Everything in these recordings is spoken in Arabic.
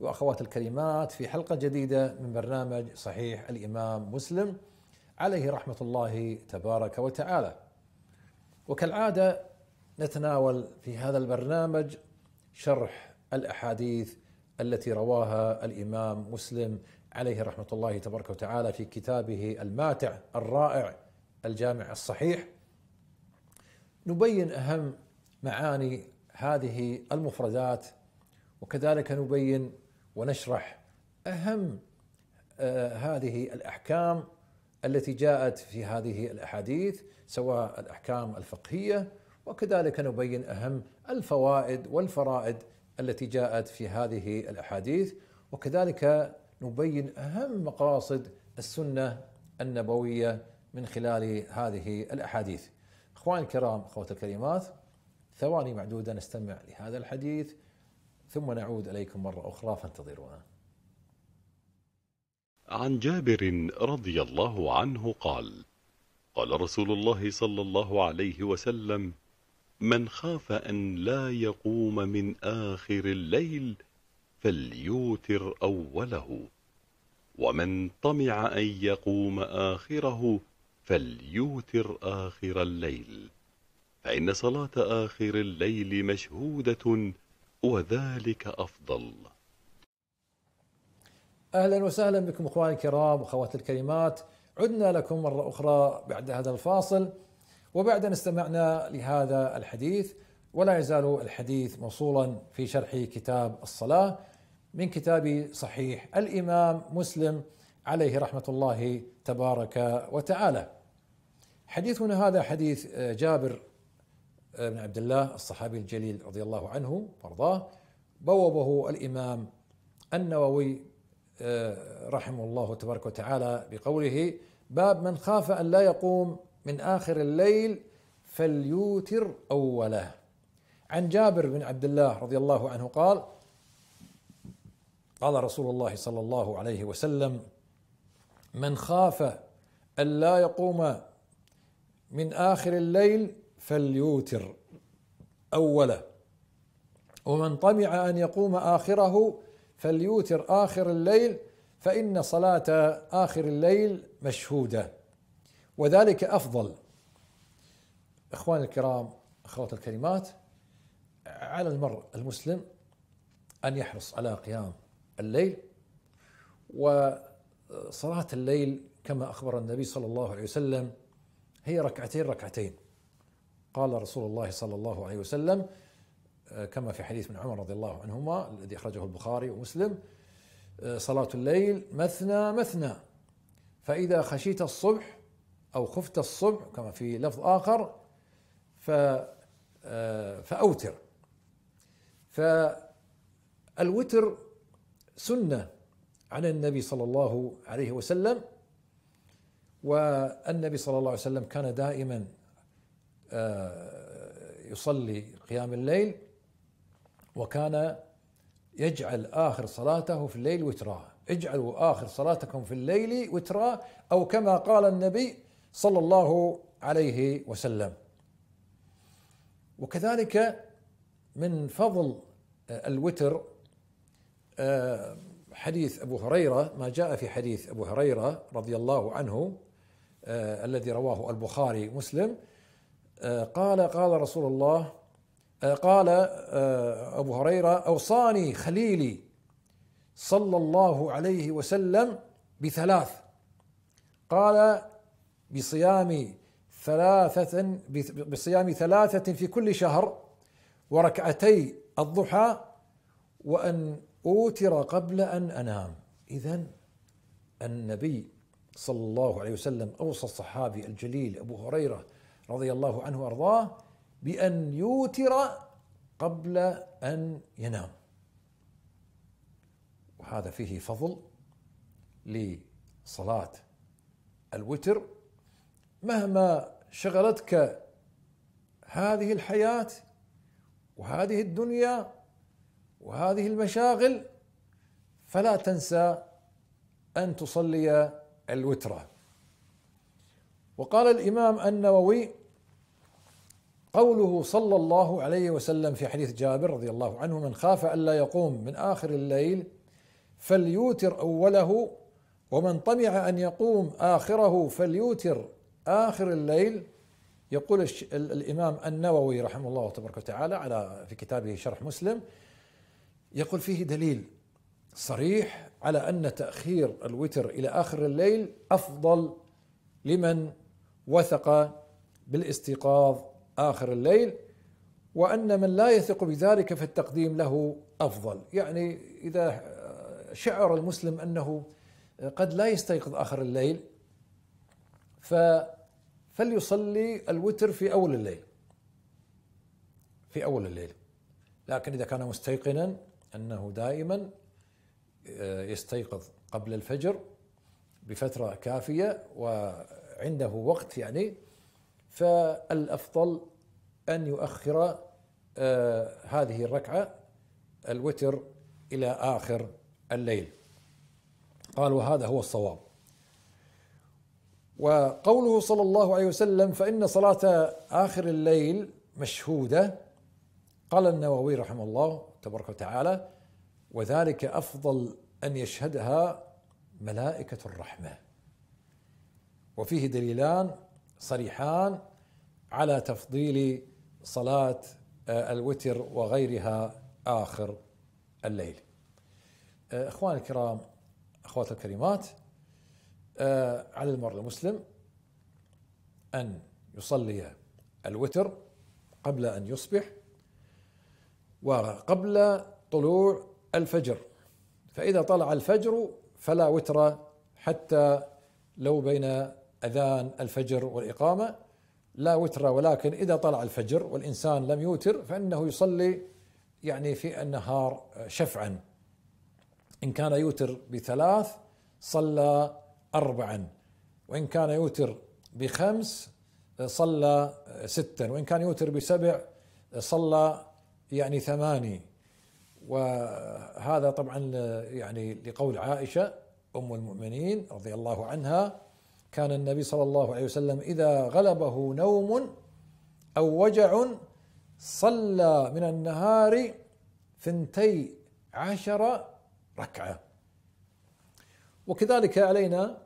واخوات الكريمات في حلقه جديده من برنامج صحيح الامام مسلم عليه رحمه الله تبارك وتعالى. وكالعاده نتناول في هذا البرنامج شرح الاحاديث التي رواها الامام مسلم عليه رحمه الله تبارك وتعالى في كتابه الماتع الرائع الجامع الصحيح. نبين اهم معاني هذه المفردات وكذلك نبين ونشرح اهم آه، هذه الاحكام التي جاءت في هذه الاحاديث سواء الاحكام الفقهيه وكذلك نبين اهم الفوائد والفرائد التي جاءت في هذه الاحاديث وكذلك نبين اهم مقاصد السنه النبويه من خلال هذه الاحاديث. اخواني الكرام اخواتي الكريمات ثواني معدوده نستمع لهذا الحديث ثم نعود اليكم مره اخرى فانتظرونا. عن جابر رضي الله عنه قال: قال رسول الله صلى الله عليه وسلم: من خاف ان لا يقوم من اخر الليل فليوتر اوله ومن طمع ان يقوم اخره فليوتر اخر الليل فان صلاه اخر الليل مشهوده وذلك أفضل أهلا وسهلا بكم أخواني الكرام وأخواتي الكريمات عدنا لكم مرة أخرى بعد هذا الفاصل وبعد أن استمعنا لهذا الحديث ولا يزال الحديث موصولا في شرح كتاب الصلاة من كتاب صحيح الإمام مسلم عليه رحمة الله تبارك وتعالى حديثنا هذا حديث جابر بن عبد الله الصحابي الجليل رضي الله عنه وارضاه بوبه الامام النووي آه، رحمه الله تبارك وتعالى بقوله باب من خاف ان لا يقوم من اخر الليل فليوتر اوله عن جابر بن عبد الله رضي الله عنه قال قال رسول الله صلى الله عليه وسلم من خاف ان لا يقوم من آخر الليل فليوتر أوله ومن طمع أن يقوم آخره فليوتر آخر الليل فإن صلاة آخر الليل مشهودة وذلك أفضل إخواني الكرام أخوات الكريمات على المرء المسلم أن يحرص على قيام الليل وصلاة الليل كما أخبر النبي صلى الله عليه وسلم هي ركعتين ركعتين قال رسول الله صلى الله عليه وسلم آه، كما في حديث من عمر رضي الله عنهما الذي اخرجه البخاري ومسلم آه، صلاة الليل مثنى مثنى فإذا خشيت الصبح أو خفت الصبح كما في لفظ آخر آه، فأوتر فالوتر سنة عن النبي صلى الله عليه وسلم والنبي صلى الله عليه وسلم كان دائما آه، يصلي قيام الليل وكان يجعل آخر صلاته في الليل وترا اجعلوا آخر صلاتكم في الليل وترا أو كما قال النبي صلى الله عليه وسلم وكذلك من فضل آه، الوتر آه، حديث ابو هريره ما جاء في حديث ابو هريره رضي الله عنه الذي رواه البخاري مسلم آه، قال قال رسول الله آه، قال آه، أبو هريرة أوصاني خليلي صلى الله عليه وسلم بثلاث قال بصيام ثلاثة بصيام ثلاثة في كل شهر وركعتي الضحى وأن أوتر قبل أن أنام إذا النبي صلى الله عليه وسلم أوصى الصحابي الجليل أبو هريرة رضي الله عنه وارضاه بان يوتر قبل ان ينام وهذا فيه فضل لصلاه الوتر مهما شغلتك هذه الحياه وهذه الدنيا وهذه المشاغل فلا تنسى ان تصلي الوتر وقال الامام النووي قوله صلى الله عليه وسلم في حديث جابر رضي الله عنه من خاف الا يقوم من اخر الليل فليوتر اوله ومن طمع ان يقوم اخره فليوتر اخر الليل يقول الامام النووي رحمه الله تبارك وتعالى على في كتابه شرح مسلم يقول فيه دليل صريح على ان تاخير الوتر الى اخر الليل افضل لمن وثق بالاستيقاظ آخر الليل وأن من لا يثق بذلك فالتقديم له أفضل يعني إذا شعر المسلم أنه قد لا يستيقظ آخر الليل ف فليصلي الوتر في أول الليل في أول الليل لكن إذا كان مستيقنا أنه دائما آه، يستيقظ قبل الفجر بفترة كافية وعنده وقت يعني فالافضل ان يؤخر آه، هذه الركعه الوتر الى اخر الليل قال وهذا هو الصواب وقوله صلى الله عليه وسلم فان صلاه اخر الليل مشهوده قال النووي رحمه الله تبارك وتعالى وذلك افضل ان يشهدها ملائكه الرحمه وفيه دليلان صريحان على تفضيل صلاة آه، الوتر وغيرها آخر الليل آه، إخوان الكرام أخواتي الكريمات آه، على المرء المسلم أن يصلي الوتر قبل أن يصبح وقبل طلوع الفجر فإذا طلع الفجر فلا وتر حتى لو بين اذان الفجر والاقامه لا وتر ولكن اذا طلع الفجر والانسان لم يوتر فانه يصلي يعني في النهار شفعا ان كان يوتر بثلاث صلى اربعا وان كان يوتر بخمس صلى ستا وان كان يوتر بسبع صلى يعني ثماني وهذا طبعا يعني لقول عائشه ام المؤمنين رضي الله عنها كان النبي صلى الله عليه وسلم إذا غلبه نوم أو وجع صلى من النهار ثنتي عشر ركعة وكذلك علينا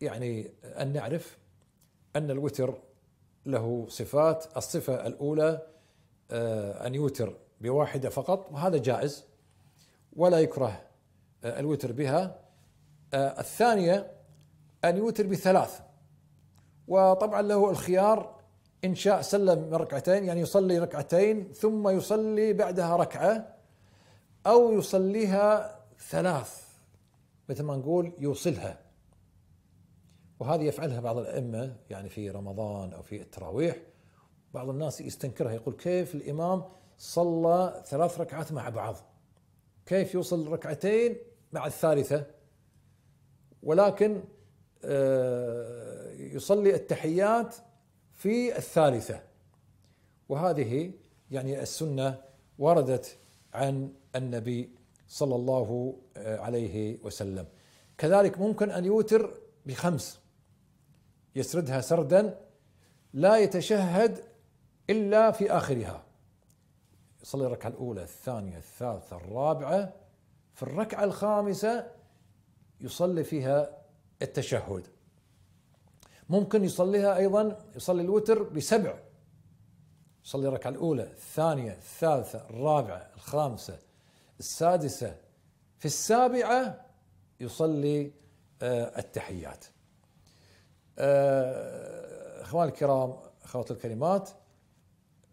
يعني أن نعرف أن الوتر له صفات الصفة الأولى آه، أن يوتر بواحدة فقط وهذا جائز ولا يكره آه، الوتر بها آه، الثانية أن يوتر بثلاث وطبعا له الخيار إن شاء سلم ركعتين يعني يصلي ركعتين ثم يصلي بعدها ركعة أو يصليها ثلاث مثل ما نقول يوصلها وهذه يفعلها بعض الأئمة يعني في رمضان أو في التراويح بعض الناس يستنكرها يقول كيف الإمام صلى ثلاث ركعات مع بعض كيف يوصل ركعتين مع الثالثة ولكن آه، يصلي التحيات في الثالثه وهذه يعني السنه وردت عن النبي صلى الله عليه وسلم كذلك ممكن ان يوتر بخمس يسردها سردا لا يتشهد الا في اخرها يصلي الركعه الاولى الثانيه الثالثه الرابعه في الركعه الخامسه يصلي فيها التشهد ممكن يصليها ايضا يصلي الوتر بسبع يصلي الركعه الاولى الثانيه الثالثه الرابعه الخامسه السادسه في السابعه يصلي آه، التحيات آه، أخوان الكرام أخوات الكلمات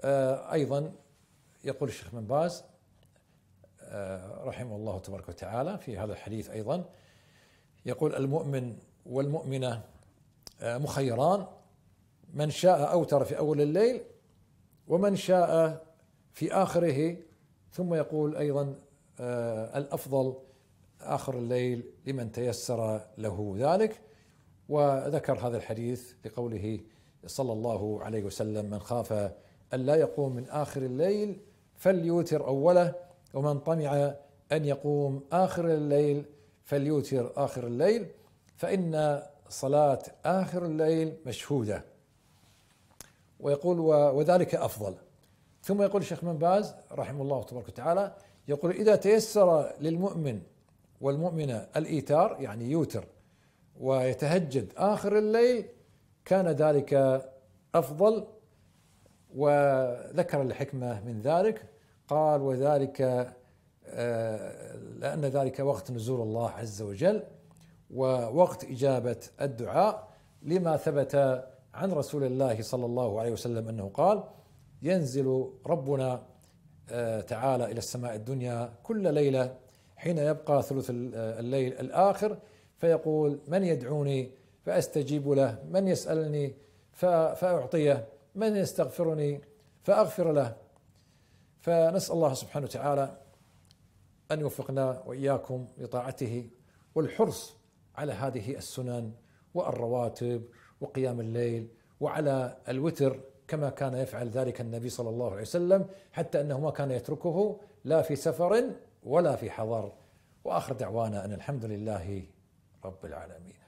آه، ايضا يقول الشيخ بن باز رحمه الله تبارك وتعالى في هذا الحديث ايضا يقول المؤمن والمؤمنة آه، مخيران من شاء أوتر في أول الليل ومن شاء في آخره ثم يقول أيضا آه، الأفضل آخر الليل لمن تيسر له ذلك وذكر هذا الحديث لقوله صلى الله عليه وسلم من خاف أن لا يقوم من آخر الليل فليوتر أوله ومن طمع أن يقوم آخر الليل فليوتر آخر الليل فإن صلاة آخر الليل مشهودة ويقول وذلك أفضل ثم يقول الشيخ من باز رحمه الله تبارك وتعالى يقول إذا تيسر للمؤمن والمؤمنة الإيتار يعني يوتر ويتهجد آخر الليل كان ذلك أفضل وذكر الحكمة من ذلك قال وذلك آه، لأن ذلك وقت نزول الله عز وجل ووقت إجابة الدعاء لما ثبت عن رسول الله صلى الله عليه وسلم أنه قال ينزل ربنا آه، تعالى إلى السماء الدنيا كل ليلة حين يبقى ثلث آه، الليل الآخر فيقول من يدعوني فأستجيب له من يسألني فأعطيه من يستغفرني فأغفر له فنسأل الله سبحانه وتعالى أن يوفقنا وإياكم لطاعته والحرص على هذه السنن والرواتب وقيام الليل وعلى الوتر كما كان يفعل ذلك النبي صلى الله عليه وسلم حتى انه ما كان يتركه لا في سفر ولا في حضر واخر دعوانا ان الحمد لله رب العالمين